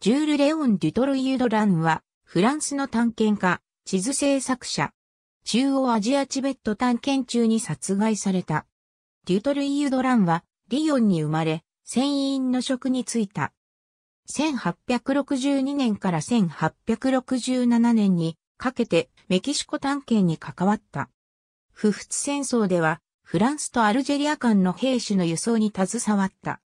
ジュール・レオン・デュトロイユ・ド・ランは、フランスの探検家、地図制作者。中央アジアチベット探検中に殺害された。デュトルイユ・ド・ランは、リヨンに生まれ、船員の職に就いた。1862年から1867年にかけてメキシコ探検に関わった。不仏戦争ではフランスとアルジェリア間の兵士の輸送に携わった。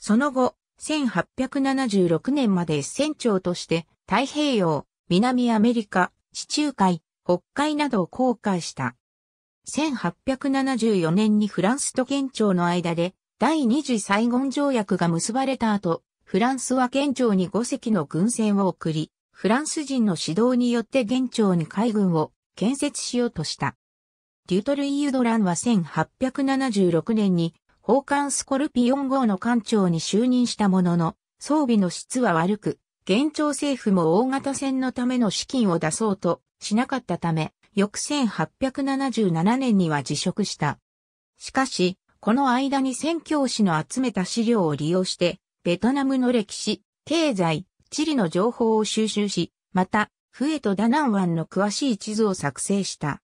その後、1876年まで船長として太平洋、南アメリカ、地中海、北海などを航海した。1874年にフランスと県庁の間で第二次サイゴン条約が結ばれた後、フランスは県庁に5隻の軍船を送り、フランス人の指導によって現庁に海軍を建設しようとした。デュトルイ・ユドランは1876年に王艦スコルピオン号の艦長に就任したものの、装備の質は悪く、現庁政府も大型船のための資金を出そうとしなかったため、翌1877年には辞職した。しかし、この間に宣教師の集めた資料を利用して、ベトナムの歴史、経済、地理の情報を収集し、また、フエとダナン湾の詳しい地図を作成した。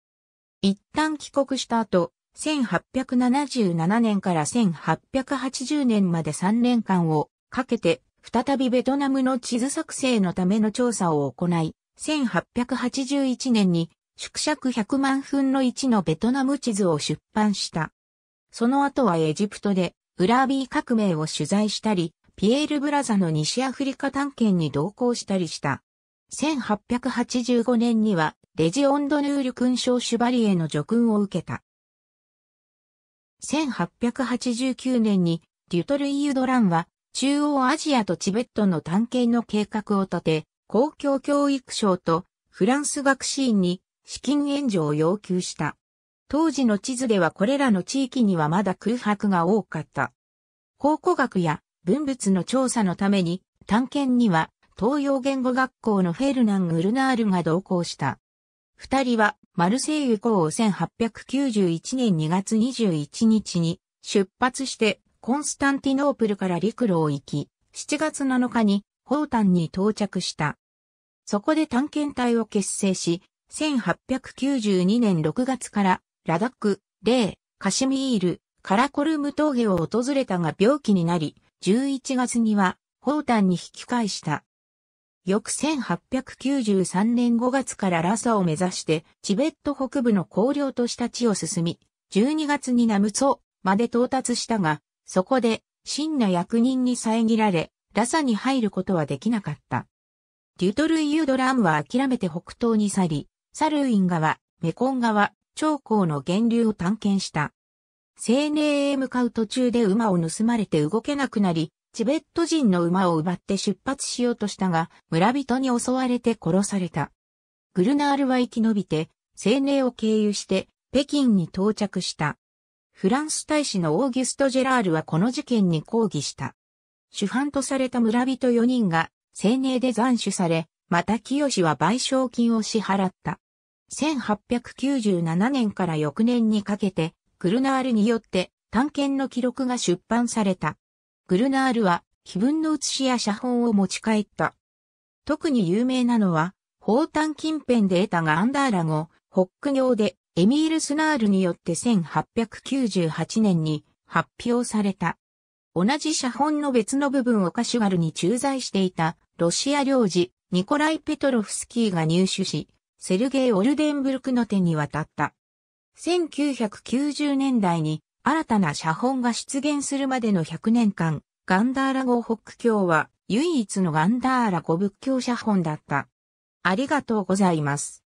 一旦帰国した後、1877年から1880年まで3年間をかけて、再びベトナムの地図作成のための調査を行い、1881年に縮尺100万分の1のベトナム地図を出版した。その後はエジプトでウラービー革命を取材したり、ピエール・ブラザの西アフリカ探検に同行したりした。1885年にはレジオンドヌール勲章シュバリエの叙勲を受けた。1889年に、デュトルイユ・ドランは、中央アジアとチベットの探検の計画を立て、公共教育省とフランス学士院に資金援助を要求した。当時の地図ではこれらの地域にはまだ空白が多かった。考古学や文物の調査のために探検には東洋言語学校のフェルナン・グルナールが同行した。二人はマルセイユ港を1891年2月21日に出発してコンスタンティノープルから陸路を行き、7月7日にホータンに到着した。そこで探検隊を結成し、1892年6月からラダック、レー、カシミール、カラコルム峠を訪れたが病気になり、11月にはホータンに引き返した。翌1893年5月からラサを目指してチベット北部の荒涼とした地を進み、12月にナムツォまで到達したが、そこで真な役人に遮られ、ラサに入ることはできなかった。デュトルイユドラムは諦めて北東に去り、サルウィン川、メコン川、長江の源流を探検した。青年へ向かう途中で馬を盗まれて動けなくなり、チベット人の馬を奪って出発しようとしたが、村人に襲われて殺された。グルナールは生き延びて、青年を経由して、北京に到着した。フランス大使のオーギュスト・ジェラールはこの事件に抗議した。主犯とされた村人4人が、青年で斬首され、また清は賠償金を支払った。1897年から翌年にかけて、グルナールによって、探検の記録が出版された。グルナールは、碑文の写しや写本を持ち帰った。特に有名なのは、宝丹近辺で得たガンダーラ語、ック行で、エミール・スナールによって1898年に発表された。同じ写本の別の部分をカシュガルに駐在していたロシア領事ニコライ・ペトロフスキーが入手し、セルゲイ・オルデンブルクの手に渡った。1990年代に新たな写本が出現するまでの100年間、ガンダーラ語北教は唯一のガンダーラ語仏教写本だった。ありがとうございます。